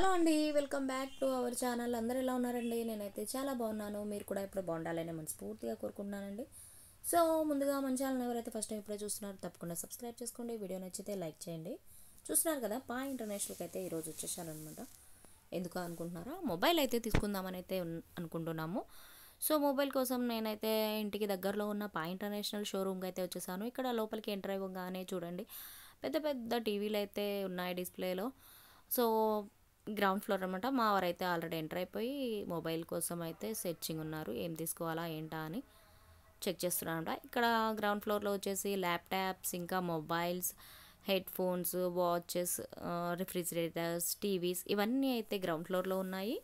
hello అండి welcome back to our channel అందరూ ఎలా ఉన్నారండి నేనైతే చాలా బాగున్నాను మీరు కూడా ఇప్పుడు బాగుండాలని మనస్ఫూర్తిగా కోరుకుంటున్నానండి సో ముందుగా మన ఛానల్ ఎవరైతే ఫస్ట్ టైం ఇప్పుడే చూస్తున్నారో తప్పకుండా సబ్స్క్రైబ్ చేసుకోండి వీడియో నచ్చితే లైక్ చేయండి చూస్తున్నారు కదా పా ఇంటర్నేషనల్కి అయితే ఈరోజు వచ్చేసానమాట ఎందుకు అనుకుంటున్నారా మొబైల్ అయితే తీసుకుందామని అయితే అనుకుంటున్నాము సో మొబైల్ కోసం నేనైతే ఇంటికి దగ్గరలో ఉన్న పా ఇంటర్నేషనల్ షోరూమ్కి అయితే వచ్చేసాను ఇక్కడ లోపలికి ఎంటర్ అవ్వగానే చూడండి పెద్ద పెద్ద టీవీలు అయితే ఉన్నాయి డిస్ప్లేలో సో గ్రౌండ్ ఫ్లోర్ అనమాట మా వారు అయితే ఆల్రెడీ ఎంటర్ అయిపోయి మొబైల్ కోసం అయితే సెర్చింగ్ ఉన్నారు ఏం తీసుకోవాలా ఏంటా అని చెక్ అనమాట ఇక్కడ గ్రౌండ్ ఫ్లోర్లో వచ్చేసి ల్యాప్టాప్స్ ఇంకా mobiles headphones watches refrigerators TVs ఇవన్నీ అయితే గ్రౌండ్ ఫ్లోర్లో ఉన్నాయి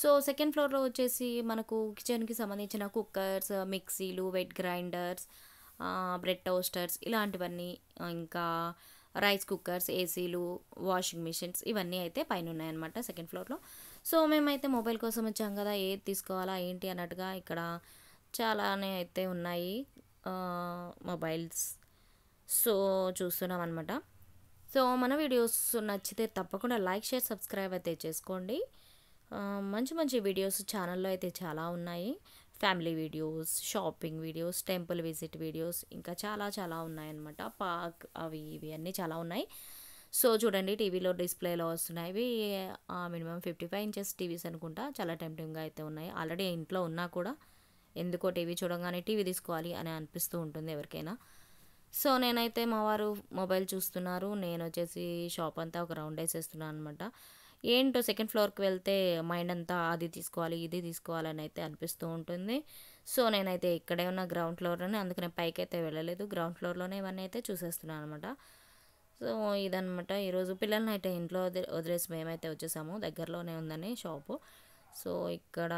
సో సెకండ్ ఫ్లోర్లో వచ్చేసి మనకు కిచెన్కి సంబంధించిన కుక్కర్స్ మిక్సీలు వెట్ గ్రైండర్స్ బ్రెడ్ టోస్టర్స్ ఇలాంటివన్నీ ఇంకా రైస్ కుక్కర్స్ ఏసీలు వాషింగ్ మిషన్స్ ఇవన్నీ అయితే పైన ఉన్నాయన్నమాట సెకండ్ ఫ్లోర్లో సో మేమైతే మొబైల్ కోసం వచ్చాం కదా ఏది తీసుకోవాలా ఏంటి అన్నట్టుగా ఇక్కడ చాలానే అయితే ఉన్నాయి మొబైల్స్ సో చూస్తున్నాం అనమాట సో మన వీడియోస్ నచ్చితే తప్పకుండా లైక్ షేర్ సబ్స్క్రైబ్ అయితే చేసుకోండి మంచి మంచి వీడియోస్ ఛానల్లో అయితే చాలా ఉన్నాయి family videos shopping videos temple visit videos ఇంకా చాలా చాలా ఉన్నాయన్నమాట పార్క్ అవి ఇవి అన్నీ చాలా ఉన్నాయి సో చూడండి టీవీలో డిస్ప్లేలో వస్తున్నాయి ఇవి minimum fifty five inches TVs అనుకుంటా చాలా టెంప్టింగ్గా అయితే ఉన్నాయి ఆల్రెడీ ఇంట్లో ఉన్నా కూడా ఎందుకో టీవీ చూడంగానే టీవీ తీసుకోవాలి అని అనిపిస్తూ ఉంటుంది ఎవరికైనా సో నేనైతే మా వారు మొబైల్ చూస్తున్నారు నేను వచ్చేసి షాప్ అంతా ఒక రౌండ్ వేసేస్తున్నాను అనమాట ఏంటో సెకండ్ ఫ్లోర్కి వెళ్తే మైండ్ అంతా అది తీసుకోవాలి ఇది తీసుకోవాలని అయితే అనిపిస్తూ ఉంటుంది సో నేనైతే ఇక్కడే ఉన్న గ్రౌండ్ ఫ్లోర్లోనే అందుకనే పైకి అయితే వెళ్ళలేదు గ్రౌండ్ ఫ్లోర్లోనే ఇవన్నీ అయితే చూసేస్తున్నాను అనమాట సో ఇదనమాట ఈరోజు పిల్లల్ని అయితే ఇంట్లో వదిలేసి మేమైతే వచ్చేసాము దగ్గరలోనే ఉందని షాపు సో ఇక్కడ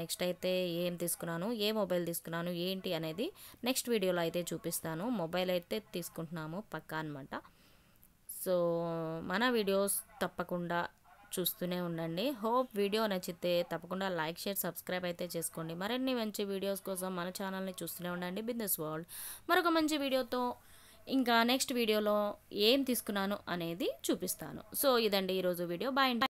నెక్స్ట్ అయితే ఏం తీసుకున్నాను ఏ మొబైల్ తీసుకున్నాను ఏంటి అనేది నెక్స్ట్ వీడియోలో అయితే చూపిస్తాను మొబైల్ అయితే తీసుకుంటున్నాము పక్కా అనమాట సో మన వీడియోస్ తప్పకుండా చూస్తూనే ఉండండి హోప్ వీడియో నచ్చితే తప్పకుండా లైక్ షేర్ సబ్స్క్రైబ్ అయితే చేసుకోండి మరిన్ని మంచి వీడియోస్ కోసం మన ఛానల్ని చూస్తూనే ఉండండి బిజినెస్ వరల్డ్ మరొక మంచి వీడియోతో ఇంకా నెక్స్ట్ వీడియోలో ఏం తీసుకున్నాను అనేది చూపిస్తాను సో ఇదండి ఈరోజు వీడియో బాయ్